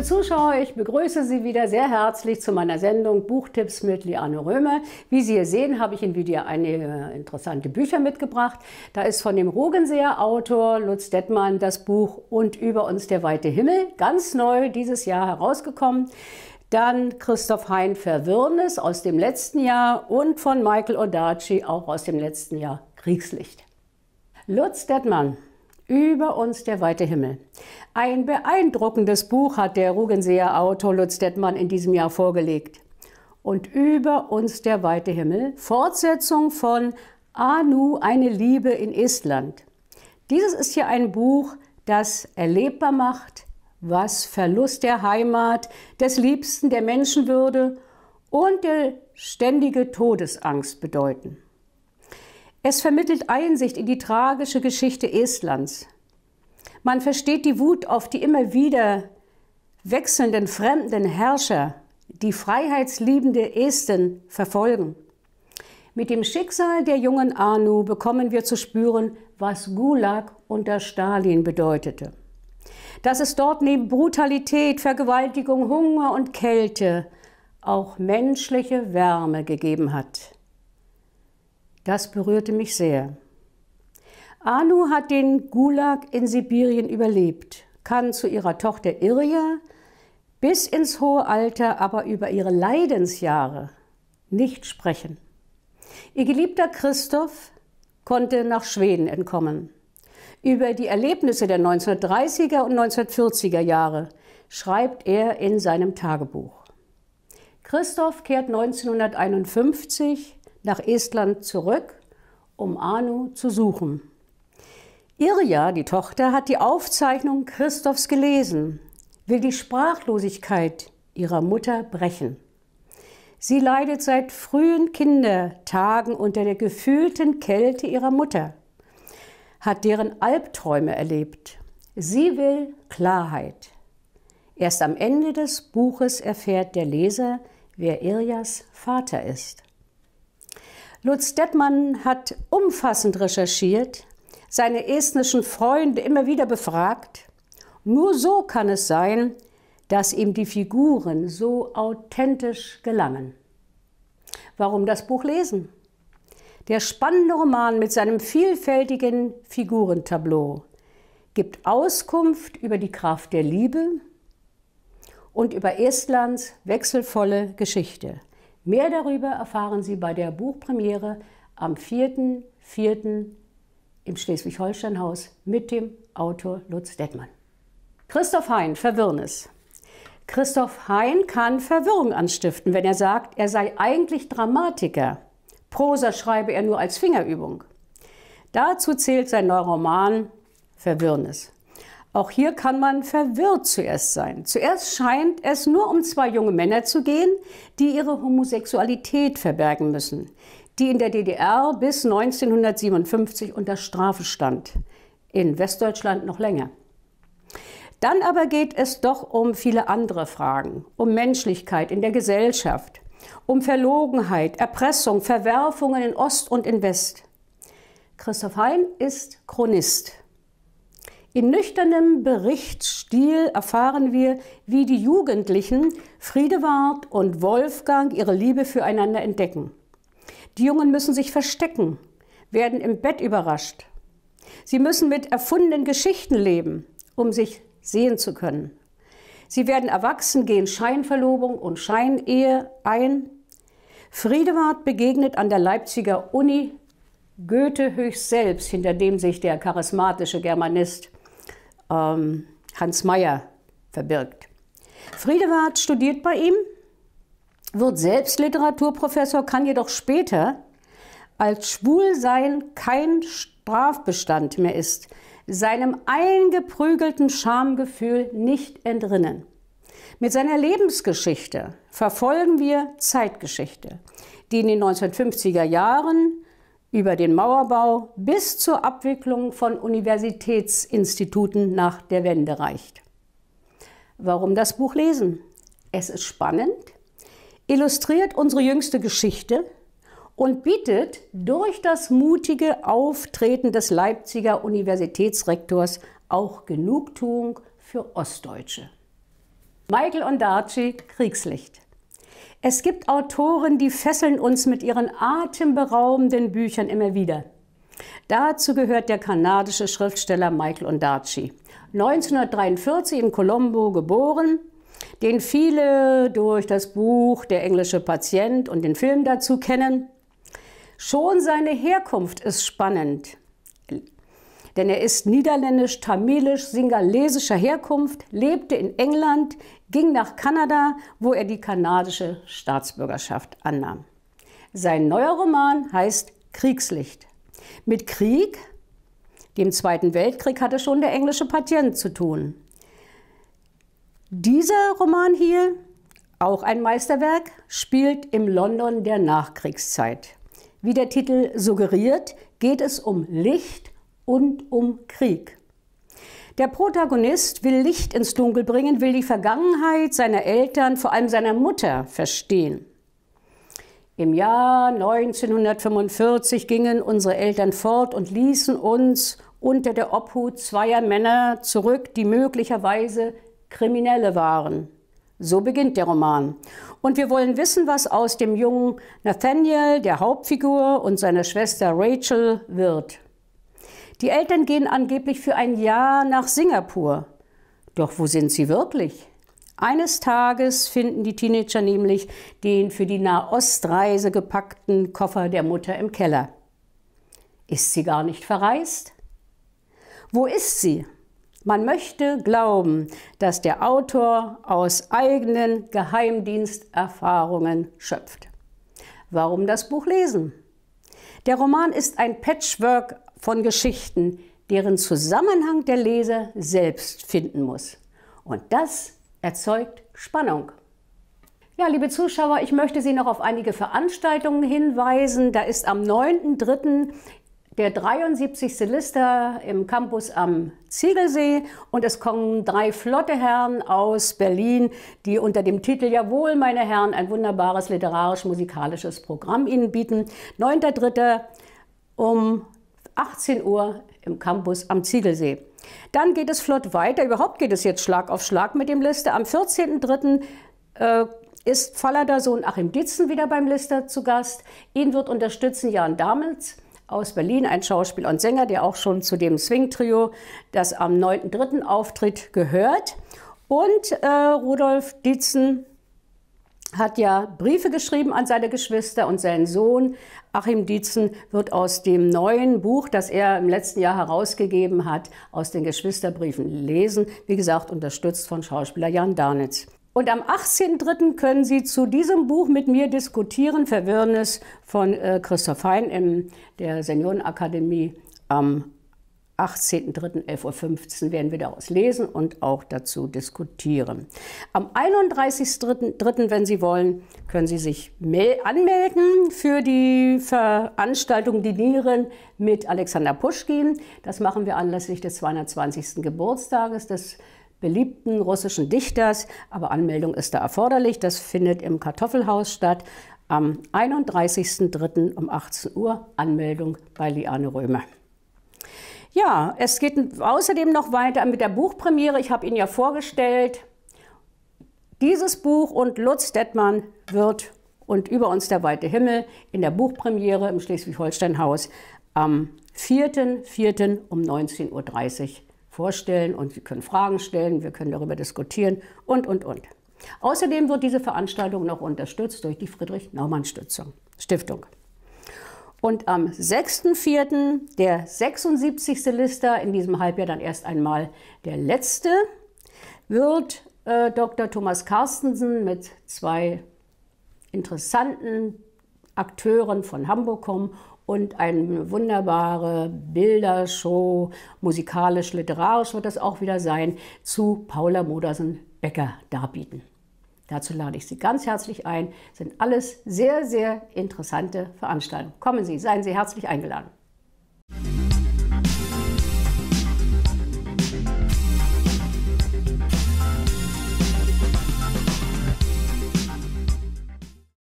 Liebe Zuschauer, ich begrüße Sie wieder sehr herzlich zu meiner Sendung Buchtipps mit Liane Römer. Wie Sie hier sehen, habe ich Ihnen wieder einige interessante Bücher mitgebracht. Da ist von dem Rogenseer Autor Lutz Dettmann das Buch Und über uns der weite Himmel, ganz neu dieses Jahr herausgekommen. Dann Christoph Hein Verwirrnis aus dem letzten Jahr und von Michael Odaci auch aus dem letzten Jahr Kriegslicht. Lutz Dettmann. Über uns der weite Himmel. Ein beeindruckendes Buch hat der Rugenseer Autor Lutz Dettmann in diesem Jahr vorgelegt. Und über uns der weite Himmel, Fortsetzung von Anu, eine Liebe in Estland. Dieses ist hier ein Buch, das erlebbar macht, was Verlust der Heimat, des Liebsten, der Menschenwürde und der ständige Todesangst bedeuten. Es vermittelt Einsicht in die tragische Geschichte Estlands. Man versteht die Wut auf die immer wieder wechselnden fremden Herrscher, die freiheitsliebende Esten verfolgen. Mit dem Schicksal der jungen Anu bekommen wir zu spüren, was Gulag unter Stalin bedeutete. Dass es dort neben Brutalität, Vergewaltigung, Hunger und Kälte auch menschliche Wärme gegeben hat. Das berührte mich sehr. Anu hat den Gulag in Sibirien überlebt, kann zu ihrer Tochter Irja bis ins hohe Alter aber über ihre Leidensjahre nicht sprechen. Ihr geliebter Christoph konnte nach Schweden entkommen. Über die Erlebnisse der 1930er und 1940er Jahre schreibt er in seinem Tagebuch. Christoph kehrt 1951 nach Estland zurück, um Anu zu suchen. Irja, die Tochter, hat die Aufzeichnung Christophs gelesen, will die Sprachlosigkeit ihrer Mutter brechen. Sie leidet seit frühen Kindertagen unter der gefühlten Kälte ihrer Mutter, hat deren Albträume erlebt. Sie will Klarheit. Erst am Ende des Buches erfährt der Leser, wer Irjas Vater ist. Lutz Dettmann hat umfassend recherchiert, seine estnischen Freunde immer wieder befragt. Nur so kann es sein, dass ihm die Figuren so authentisch gelangen. Warum das Buch lesen? Der spannende Roman mit seinem vielfältigen Figurentableau gibt Auskunft über die Kraft der Liebe und über Estlands wechselvolle Geschichte. Mehr darüber erfahren Sie bei der Buchpremiere am 4.4. im Schleswig-Holstein-Haus mit dem Autor Lutz Dettmann. Christoph Hein, Verwirrnis. Christoph Hein kann Verwirrung anstiften, wenn er sagt, er sei eigentlich Dramatiker. Prosa schreibe er nur als Fingerübung. Dazu zählt sein neuer Roman Verwirrnis. Auch hier kann man verwirrt zuerst sein. Zuerst scheint es nur um zwei junge Männer zu gehen, die ihre Homosexualität verbergen müssen, die in der DDR bis 1957 unter Strafe stand, in Westdeutschland noch länger. Dann aber geht es doch um viele andere Fragen, um Menschlichkeit in der Gesellschaft, um Verlogenheit, Erpressung, Verwerfungen in Ost und in West. Christoph Hein ist Chronist. In nüchternem Berichtsstil erfahren wir, wie die Jugendlichen Friedewart und Wolfgang ihre Liebe füreinander entdecken. Die Jungen müssen sich verstecken, werden im Bett überrascht. Sie müssen mit erfundenen Geschichten leben, um sich sehen zu können. Sie werden erwachsen, gehen Scheinverlobung und Scheinehe ein. Friedewart begegnet an der Leipziger Uni Goethe höchst selbst, hinter dem sich der charismatische Germanist ähm, Hans Meyer verbirgt. Friedewald studiert bei ihm, wird selbst Literaturprofessor, kann jedoch später, als Schwulsein kein Strafbestand mehr ist, seinem eingeprügelten Schamgefühl nicht entrinnen. Mit seiner Lebensgeschichte verfolgen wir Zeitgeschichte, die in den 1950er Jahren über den Mauerbau bis zur Abwicklung von Universitätsinstituten nach der Wende reicht. Warum das Buch lesen? Es ist spannend, illustriert unsere jüngste Geschichte und bietet durch das mutige Auftreten des Leipziger Universitätsrektors auch Genugtuung für Ostdeutsche. Michael Ondaatje, Kriegslicht. Es gibt Autoren, die fesseln uns mit ihren atemberaubenden Büchern immer wieder. Dazu gehört der kanadische Schriftsteller Michael Ondaatje. 1943 in Colombo geboren, den viele durch das Buch Der englische Patient und den Film dazu kennen. Schon seine Herkunft ist spannend denn er ist niederländisch-tamilisch-singalesischer Herkunft, lebte in England, ging nach Kanada, wo er die kanadische Staatsbürgerschaft annahm. Sein neuer Roman heißt Kriegslicht. Mit Krieg, dem Zweiten Weltkrieg, hatte schon der englische Patient zu tun. Dieser Roman hier, auch ein Meisterwerk, spielt im London der Nachkriegszeit. Wie der Titel suggeriert, geht es um Licht und um Krieg. Der Protagonist will Licht ins Dunkel bringen, will die Vergangenheit seiner Eltern, vor allem seiner Mutter, verstehen. Im Jahr 1945 gingen unsere Eltern fort und ließen uns unter der Obhut zweier Männer zurück, die möglicherweise Kriminelle waren. So beginnt der Roman. Und wir wollen wissen, was aus dem jungen Nathaniel, der Hauptfigur, und seiner Schwester Rachel wird. Die Eltern gehen angeblich für ein Jahr nach Singapur. Doch wo sind sie wirklich? Eines Tages finden die Teenager nämlich den für die Nahostreise gepackten Koffer der Mutter im Keller. Ist sie gar nicht verreist? Wo ist sie? Man möchte glauben, dass der Autor aus eigenen Geheimdiensterfahrungen schöpft. Warum das Buch lesen? Der Roman ist ein Patchwork von Geschichten, deren Zusammenhang der Leser selbst finden muss. Und das erzeugt Spannung. Ja, liebe Zuschauer, ich möchte Sie noch auf einige Veranstaltungen hinweisen. Da ist am 9.3. der 73. Lister im Campus am Ziegelsee und es kommen drei flotte Herren aus Berlin, die unter dem Titel Jawohl, meine Herren, ein wunderbares literarisch-musikalisches Programm Ihnen bieten. 9.3. um 18 Uhr im Campus am Ziegelsee. Dann geht es flott weiter. Überhaupt geht es jetzt Schlag auf Schlag mit dem Lister. Am 14.03. Äh, ist Fallader Sohn Achim Dietzen wieder beim Lister zu Gast. Ihn wird unterstützen Jan Damels aus Berlin, ein Schauspieler und Sänger, der auch schon zu dem Swing-Trio, das am 9.03. auftritt, gehört. Und äh, Rudolf Dietzen hat ja Briefe geschrieben an seine Geschwister und seinen Sohn. Achim Dietzen wird aus dem neuen Buch, das er im letzten Jahr herausgegeben hat, aus den Geschwisterbriefen lesen. Wie gesagt, unterstützt von Schauspieler Jan Danitz. Und am 18.03. können Sie zu diesem Buch mit mir diskutieren, Verwirrnis von äh, Christoph Hein in der Seniorenakademie am 18.03.11.15 Uhr werden wir daraus lesen und auch dazu diskutieren. Am 31.03., wenn Sie wollen, können Sie sich anmelden für die Veranstaltung Dinieren mit Alexander Puschkin. Das machen wir anlässlich des 220. Geburtstages des beliebten russischen Dichters. Aber Anmeldung ist da erforderlich. Das findet im Kartoffelhaus statt am 31.03. um 18 Uhr. Anmeldung bei Liane Römer. Ja, es geht außerdem noch weiter mit der Buchpremiere. Ich habe Ihnen ja vorgestellt, dieses Buch und Lutz Dettmann wird und über uns der weite Himmel in der Buchpremiere im Schleswig-Holstein-Haus am 4.4. um 19.30 Uhr vorstellen und Sie können Fragen stellen, wir können darüber diskutieren und, und, und. Außerdem wird diese Veranstaltung noch unterstützt durch die Friedrich-Naumann-Stiftung. Und am 6.4. der 76. Lister, in diesem Halbjahr dann erst einmal der letzte, wird äh, Dr. Thomas Carstensen mit zwei interessanten Akteuren von Hamburg kommen und eine wunderbare Bildershow, musikalisch-literarisch wird das auch wieder sein, zu Paula Modersen-Becker darbieten. Dazu lade ich Sie ganz herzlich ein. Das sind alles sehr, sehr interessante Veranstaltungen. Kommen Sie, seien Sie herzlich eingeladen.